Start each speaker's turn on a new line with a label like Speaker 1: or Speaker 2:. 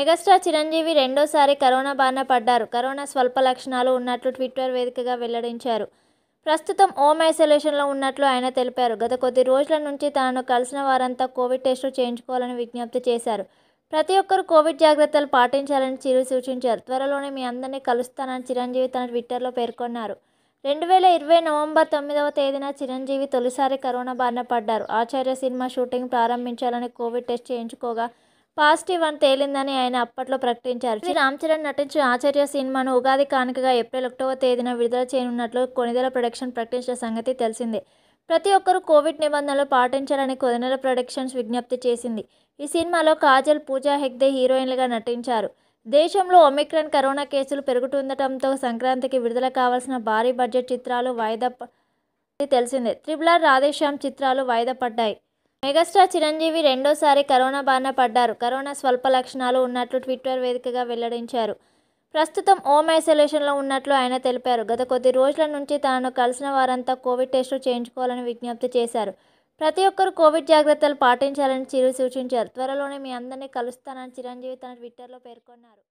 Speaker 1: megastar Chiranjeevi రెండోసారి corona బారిన పడ్డారు కరోనా స్వల్ప లక్షణాలు ఉన్నట్లు ట్విట్టర్ వేదికగా వెల్లడించారు ప్రస్తుతం హోమ్ ఐసోలేషన్లో ఉన్నట్లు ఆయన తెలిపారు గత కొద్ది రోజుల నుంచి తాను కలిసిన వారంతా కోవిడ్ టెస్టులు చేయించుకోవాలని విజ్ఞప్తి చేశారు ప్రతి ఒక్కరు కోవిడ్ జాగ్రత్తలు పాటించాలని చిరు సూచించారు త్వరలోనే మీ అందరినీ కలుస్తానని చిరంజీవి తన ట్విట్టర్లో పేర్కొన్నారు రెండు వేల ఇరవై నవంబర్ తొమ్మిదవ తేదీన చిరంజీవి తొలిసారి కరోనా బారిన పడ్డారు ఆచార్య సినిమా షూటింగ్ ప్రారంభించాలని కోవిడ్ టెస్ట్ చేయించుకోగా పాజిటివ్ అని తేలిందని ఆయన అప్పట్లో ప్రకటించారు రామ్ చరణ్ నటించిన ఆచార్య సినిమాను ఉగాది కానుకగా ఏప్రిల్ ఒకటవ తేదీన విడుదల చేయనున్నట్లు కొనిదెల ప్రొడక్షన్ ప్రకటించిన సంగతి తెలిసిందే ప్రతి ఒక్కరూ కోవిడ్ నిబంధనలు పాటించాలని కొనిదెల ప్రొడక్షన్స్ విజ్ఞప్తి చేసింది ఈ సినిమాలో కాజల్ పూజా హెగ్దే హీరోయిన్లుగా నటించారు దేశంలో ఒమిక్రాన్ కరోనా కేసులు పెరుగుతుండటంతో సంక్రాంతికి విడుదల కావాల్సిన భారీ బడ్జెట్ చిత్రాలు వాయిదా తెలిసిందే త్రిబులార్ రాధేశ్యామ్ చిత్రాలు వాయిదా పడ్డాయి మెగాస్టార్ చిరంజీవి రెండోసారి కరోనా బారిన పడ్డారు కరోనా స్వల్ప లక్షణాలు ఉన్నట్లు ట్విట్టర్ వేదికగా వెల్లడించారు ప్రస్తుతం హోమ్ ఐసోలేషన్లో ఉన్నట్లు ఆయన తెలిపారు గత కొద్ది రోజుల నుంచి తాను కలిసిన వారంతా కోవిడ్ టెస్టులు చేయించుకోవాలని విజ్ఞప్తి చేశారు ప్రతి ఒక్కరు కోవిడ్ జాగ్రత్తలు పాటించాలని చిరు సూచించారు త్వరలోనే మీ అందరినీ కలుస్తానని చిరంజీవి తన
Speaker 2: ట్విట్టర్లో పేర్కొన్నారు